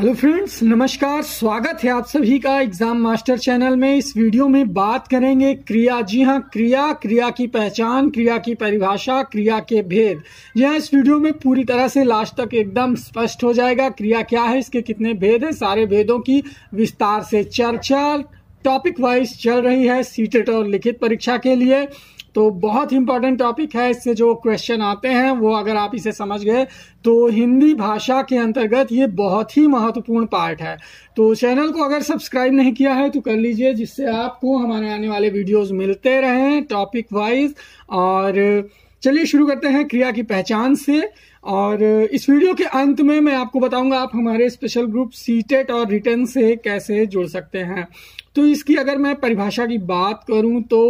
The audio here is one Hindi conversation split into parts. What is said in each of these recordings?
हेलो फ्रेंड्स नमस्कार स्वागत है आप सभी का एग्जाम मास्टर चैनल में इस वीडियो में बात करेंगे क्रिया जी हाँ क्रिया क्रिया की पहचान क्रिया की परिभाषा क्रिया के भेद जी हाँ इस वीडियो में पूरी तरह से लास्ट तक एकदम स्पष्ट हो जाएगा क्रिया क्या है इसके कितने भेद हैं सारे भेदों की विस्तार से चर्चा टॉपिक वाइज चल रही है सीटेट और लिखित परीक्षा के लिए तो बहुत इंपॉर्टेंट टॉपिक है इससे जो क्वेश्चन आते हैं वो अगर आप इसे समझ गए तो हिंदी भाषा के अंतर्गत ये बहुत ही महत्वपूर्ण पार्ट है तो चैनल को अगर सब्सक्राइब नहीं किया है तो कर लीजिए जिससे आपको हमारे आने वाले वीडियोज मिलते रहें टॉपिक वाइज और चलिए शुरू करते हैं क्रिया की पहचान से और इस वीडियो के अंत में मैं आपको बताऊंगा आप हमारे स्पेशल ग्रुप सीटेट और रिटर्न से कैसे जुड़ सकते हैं तो इसकी अगर मैं परिभाषा की बात करूं तो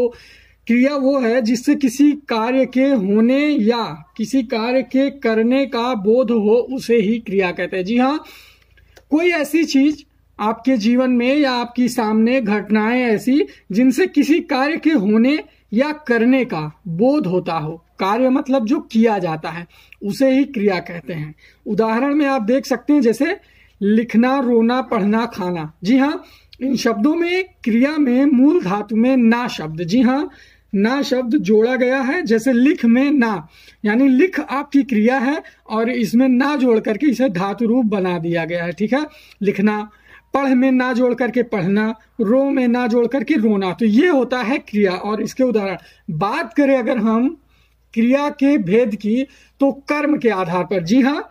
क्रिया वो है जिससे किसी कार्य के होने या किसी कार्य के करने का बोध हो उसे ही क्रिया कहते हैं जी हाँ कोई ऐसी चीज आपके जीवन में या आपकी सामने घटनाएं ऐसी जिनसे किसी कार्य के होने या करने का बोध होता हो कार्य मतलब जो किया जाता है उसे ही क्रिया कहते हैं उदाहरण में आप देख सकते हैं जैसे लिखना रोना पढ़ना खाना जी हाँ इन शब्दों में क्रिया में मूल धातु में ना शब्द जी हाँ ना शब्द जोड़ा गया है जैसे लिख में ना यानी लिख आपकी क्रिया है और इसमें ना जोड़ करके इसे धातु रूप बना दिया गया है ठीक है लिखना पढ़ में ना जोड़ करके पढ़ना रो में ना जोड़ करके रोना तो ये होता है क्रिया और इसके उदाहरण बात करें अगर हम क्रिया के भेद की तो कर्म के आधार पर जी हाँ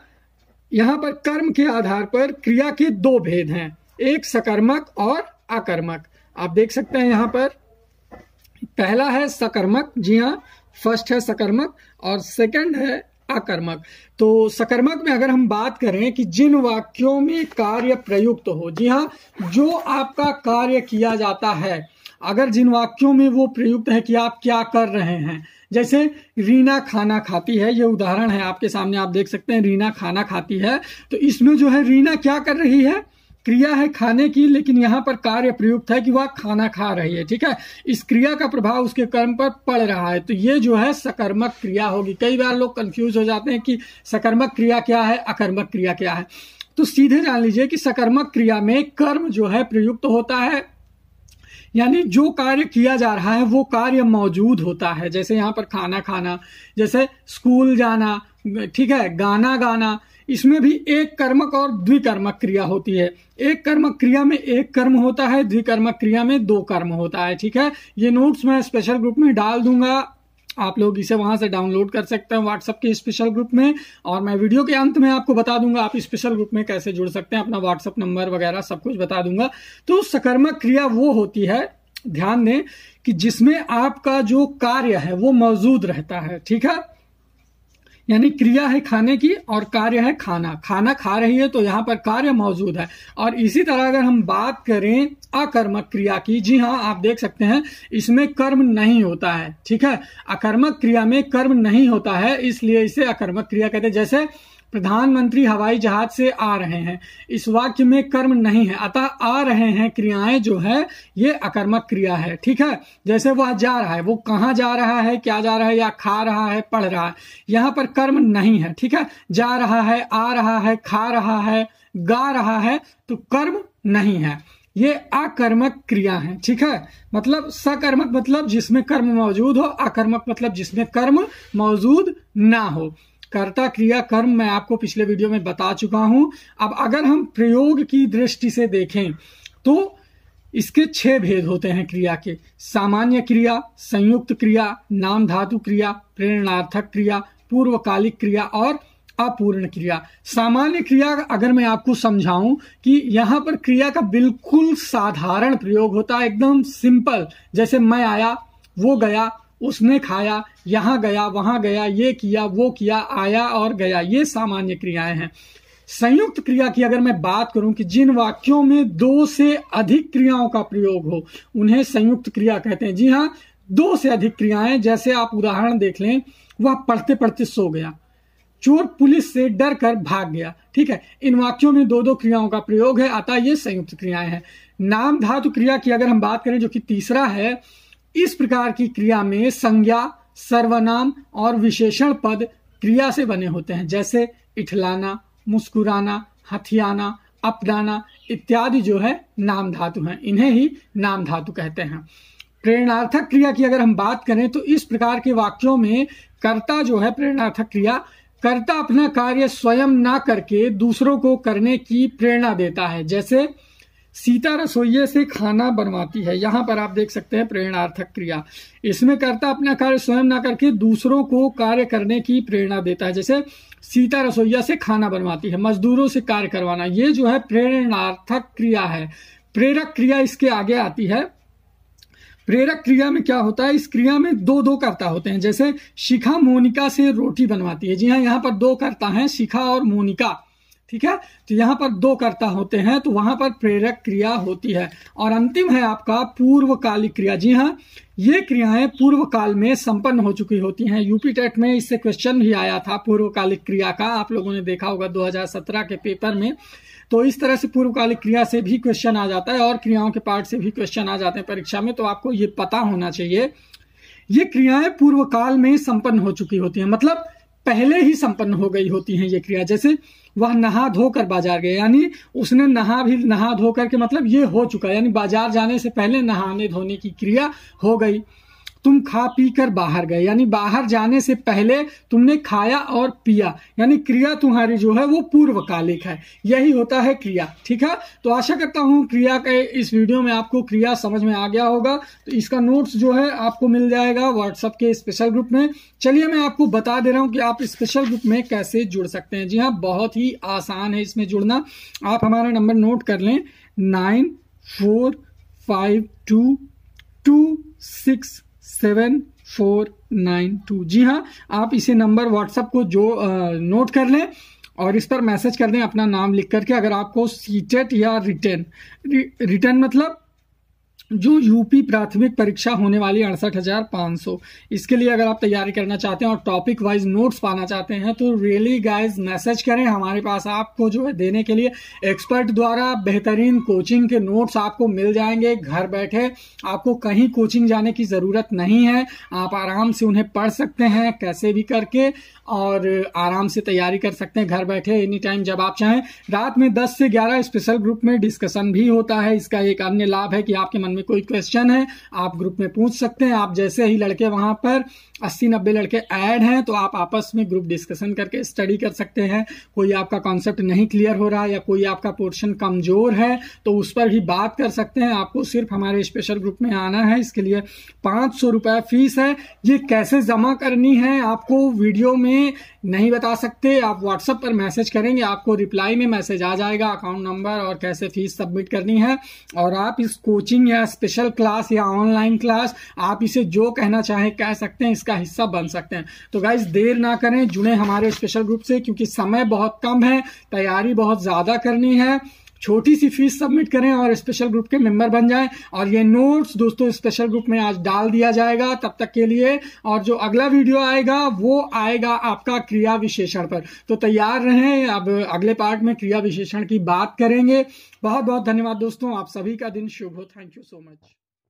यहाँ पर कर्म के आधार पर क्रिया के दो भेद हैं एक सकर्मक और अकर्मक आप देख सकते हैं यहाँ पर पहला है सकर्मक जी हाँ फर्स्ट है सकर्मक और सेकंड है आकर्मक तो सकर्मक में अगर हम बात करें कि जिन वाक्यों में कार्य प्रयुक्त तो हो जी हाँ जो आपका कार्य किया जाता है अगर जिन वाक्यों में वो प्रयुक्त है कि आप क्या कर रहे हैं जैसे रीना खाना खाती है ये उदाहरण है आपके सामने आप देख सकते हैं रीना खाना खाती है तो इसमें जो है रीना क्या कर रही है क्रिया है खाने की लेकिन यहाँ पर कार्य प्रयुक्त है कि वह खाना खा रही है ठीक है इस क्रिया का प्रभाव उसके कर्म पर पड़ रहा है तो ये जो है सकर्मक क्रिया होगी कई बार लोग कंफ्यूज हो जाते हैं कि सकर्मक क्रिया क्या है अकर्मक क्रिया क्या है तो सीधे जान लीजिए कि सकर्मक क्रिया में कर्म जो है प्रयुक्त होता है यानी जो कार्य किया जा रहा है वो कार्य मौजूद होता है जैसे यहाँ पर खाना खाना जैसे स्कूल जाना ठीक है गाना गाना इसमें भी एक कर्मक और द्विकर्मक क्रिया होती है एक कर्मक क्रिया में एक कर्म होता है द्विकर्मक क्रिया में दो कर्म होता है ठीक है ये नोट्स मैं स्पेशल ग्रुप में डाल दूंगा आप लोग इसे वहां से डाउनलोड कर सकते हैं व्हाट्सएप के स्पेशल ग्रुप में और मैं वीडियो के अंत में आपको बता दूंगा आप स्पेशल ग्रुप में कैसे जुड़ सकते हैं अपना व्हाट्सएप नंबर वगैरह सब कुछ बता दूंगा तो सकर्मक क्रिया वो होती है ध्यान दें कि जिसमें आपका जो कार्य है वो मौजूद रहता है ठीक है यानी क्रिया है खाने की और कार्य है खाना खाना खा रही है तो यहाँ पर कार्य मौजूद है और इसी तरह अगर हम बात करें अकर्मक क्रिया की जी हाँ आप देख सकते हैं इसमें कर्म नहीं होता है ठीक है अकर्मक क्रिया में कर्म नहीं होता है इसलिए इसे अकर्मक क्रिया कहते हैं जैसे प्रधानमंत्री हवाई जहाज से आ रहे हैं इस वाक्य में कर्म नहीं है अतः आ रहे हैं क्रियाएं जो है ये अकर्मक क्रिया है ठीक है जैसे वह जा रहा है वो कहाँ जा रहा है क्या जा रहा है या खा रहा है पढ़ रहा है यहाँ पर कर्म नहीं है ठीक है जा रहा है आ रहा है खा रहा है गा रहा है तो कर्म नहीं है ये अकर्मक क्रिया है ठीक है मतलब सकर्मक मतलब जिसमें कर्म मौजूद हो अकर्मक मतलब जिसमें कर्म मौजूद ना हो कर्ता क्रिया कर्म मैं आपको पिछले वीडियो में बता चुका हूं अब अगर हम प्रयोग की दृष्टि से देखें तो इसके छह भेद होते हैं क्रिया के सामान्य क्रिया संयुक्त क्रिया नाम धातु क्रिया प्रेरणार्थक क्रिया पूर्वकालिक क्रिया और अपूर्ण क्रिया सामान्य क्रिया अगर मैं आपको समझाऊं कि यहां पर क्रिया का बिल्कुल साधारण प्रयोग होता है एकदम सिंपल जैसे मैं आया वो गया उसने खाया यहाँ गया वहाँ गया ये किया वो किया आया और गया ये सामान्य क्रियाएं हैं संयुक्त क्रिया की अगर मैं बात करूं कि जिन वाक्यों में दो से अधिक क्रियाओं का प्रयोग हो उन्हें संयुक्त क्रिया कहते हैं जी हाँ दो से अधिक क्रियाएं जैसे आप उदाहरण देख लें वह पढ़ते पढ़ते सो गया चोर पुलिस से डर कर भाग गया ठीक है इन वाक्यों में दो दो क्रियाओं का प्रयोग है अतः ये संयुक्त क्रियाएं हैं नाम धातु क्रिया की अगर हम बात करें जो कि तीसरा है इस प्रकार की क्रिया में संज्ञा सर्वनाम और विशेषण पद क्रिया से बने होते हैं जैसे इठलाना मुस्कुराना हथियाना अपनाना इत्यादि जो है नाम धातु हैं इन्हें ही नाम धातु कहते हैं प्रेरणार्थक क्रिया की अगर हम बात करें तो इस प्रकार के वाक्यों में कर्ता जो है प्रेरणार्थक क्रिया कर्ता अपना कार्य स्वयं ना करके दूसरों को करने की प्रेरणा देता है जैसे सीता रसोइये से खाना बनवाती है यहाँ पर आप देख सकते हैं प्रेरणार्थक क्रिया इसमें कर्ता अपना कार्य स्वयं ना करके दूसरों को कार्य करने की प्रेरणा देता है जैसे सीता रसोइया से खाना बनवाती है मजदूरों से कार्य करवाना ये जो है प्रेरणार्थक क्रिया है प्रेरक क्रिया इसके आगे आती है प्रेरक क्रिया में क्या होता है इस क्रिया में दो दो कर्ता होते हैं जैसे शिखा मोनिका से रोटी बनवाती है जी हाँ यहाँ पर दो कर्ता हैं शिखा और मोनिका ठीक है तो यहाँ पर दो कर्ता होते हैं तो वहां पर प्रेरक क्रिया होती है और अंतिम है आपका पूर्वकालिक क्रिया जी हाँ ये क्रियाएं पूर्व काल में संपन्न हो चुकी होती हैं यूपी टेट में इससे क्वेश्चन भी आया था पूर्वकालिक क्रिया का आप लोगों ने देखा होगा 2017 के पेपर में तो इस तरह से पूर्वकालिक क्रिया से भी क्वेश्चन आ जाता है और क्रियाओं के पार्ट से भी क्वेश्चन आ जाते हैं परीक्षा में तो आपको ये पता होना चाहिए ये क्रियाएं पूर्व काल में संपन्न हो चुकी होती हैं मतलब पहले ही संपन्न हो गई होती है ये क्रिया जैसे वह नहा धोकर बाजार गए यानी उसने नहा भी नहा धोकर के मतलब ये हो चुका यानी बाजार जाने से पहले नहाने धोने की क्रिया हो गई तुम खा पी कर बाहर गए यानी बाहर जाने से पहले तुमने खाया और पिया यानी क्रिया तुम्हारी जो है वो पूर्वकालिक है यही होता है क्रिया ठीक है तो आशा करता हूँ क्रिया के इस वीडियो में आपको क्रिया समझ में आ गया होगा तो इसका नोट्स जो है आपको मिल जाएगा व्हाट्सअप के स्पेशल ग्रुप में चलिए मैं आपको बता दे रहा हूँ कि आप स्पेशल ग्रुप में कैसे जुड़ सकते हैं जी हाँ बहुत ही आसान है इसमें जुड़ना आप हमारा नंबर नोट कर लें nine four five two two six seven four nine two जी हाँ आप इसे नंबर व्हाट्सएप को जो आ, नोट कर लें और इस पर मैसेज कर दें अपना नाम लिख करके अगर आपको सीटेट या रिटर्न रिटर्न मतलब जो यूपी प्राथमिक परीक्षा होने वाली अड़सठ हजार पाँच सौ इसके लिए अगर आप तैयारी करना चाहते हैं और टॉपिक वाइज नोट्स पाना चाहते हैं तो रियली गाइज मैसेज करें हमारे पास आपको जो है देने के लिए एक्सपर्ट द्वारा बेहतरीन कोचिंग के नोट्स आपको मिल जाएंगे घर बैठे आपको कहीं कोचिंग जाने की ज़रूरत नहीं है आप आराम से उन्हें पढ़ सकते हैं कैसे भी करके और आराम से तैयारी कर सकते हैं घर बैठे एनी टाइम जब आप चाहें रात में दस से ग्यारह स्पेशल ग्रुप में डिस्कशन भी होता है इसका एक अन्य लाभ है कि आपके मन में में कोई क्वेश्चन है आप ग्रुप में पूछ सकते हैं आप जैसे ही लड़के वहां पर अस्सी नब्बे लड़के ऐड हैं तो आप आपस में ग्रुप डिस्कशन करके स्टडी कर सकते हैं कोई आपका कॉन्सेप्ट नहीं क्लियर हो रहा या कोई आपका पोर्शन कमजोर है तो उस पर भी बात कर सकते हैं आपको सिर्फ हमारे स्पेशल ग्रुप में आना है इसके लिए पाँच फीस है ये कैसे जमा करनी है आपको वीडियो में नहीं बता सकते आप व्हाट्सएप पर मैसेज करेंगे आपको रिप्लाई में मैसेज आ जाएगा अकाउंट नंबर और कैसे फीस सबमिट करनी है और आप इस कोचिंग या स्पेशल क्लास या ऑनलाइन क्लास आप इसे जो कहना चाहें कह सकते हैं इसका हिस्सा बन सकते हैं तो गाइज देर ना करें जुड़े हमारे स्पेशल ग्रुप से क्योंकि समय बहुत कम है तैयारी बहुत ज़्यादा करनी है छोटी सी फीस सबमिट करें और स्पेशल ग्रुप के मेंबर बन जाएं और ये नोट्स दोस्तों स्पेशल ग्रुप में आज डाल दिया जाएगा तब तक के लिए और जो अगला वीडियो आएगा वो आएगा आपका क्रिया विशेषण पर तो तैयार रहें अब अगले पार्ट में क्रिया विशेषण की बात करेंगे बहुत बहुत धन्यवाद दोस्तों आप सभी का दिन शुभ हो थैंक यू सो मच